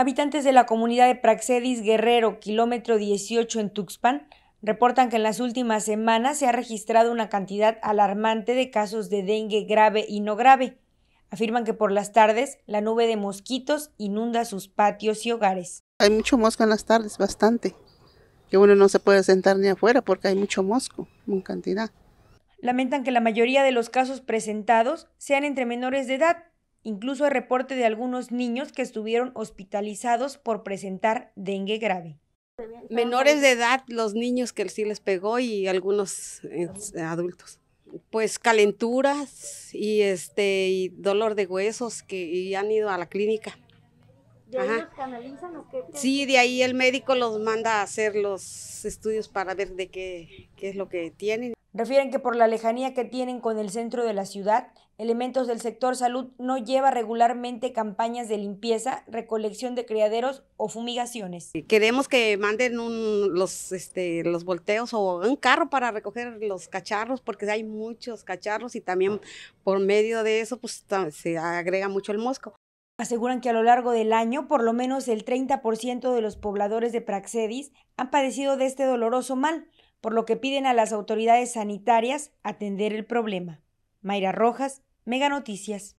Habitantes de la comunidad de Praxedis Guerrero, kilómetro 18 en Tuxpan, reportan que en las últimas semanas se ha registrado una cantidad alarmante de casos de dengue grave y no grave. Afirman que por las tardes la nube de mosquitos inunda sus patios y hogares. Hay mucho mosco en las tardes, bastante. Que uno no se puede sentar ni afuera porque hay mucho mosco, en cantidad. Lamentan que la mayoría de los casos presentados sean entre menores de edad, Incluso hay reporte de algunos niños que estuvieron hospitalizados por presentar dengue grave. Menores de edad, los niños que el sí les pegó y algunos eh, adultos. Pues calenturas y este dolor de huesos que han ido a la clínica. ¿De Sí, de ahí el médico los manda a hacer los estudios para ver de qué es lo que tienen. Refieren que por la lejanía que tienen con el centro de la ciudad, elementos del sector salud no lleva regularmente campañas de limpieza, recolección de criaderos o fumigaciones. Queremos que manden los, este, los volteos o un carro para recoger los cacharros, porque hay muchos cacharros y también por medio de eso pues, se agrega mucho el mosco aseguran que a lo largo del año por lo menos el 30% de los pobladores de Praxedis han padecido de este doloroso mal, por lo que piden a las autoridades sanitarias atender el problema. Mayra Rojas, Mega Noticias.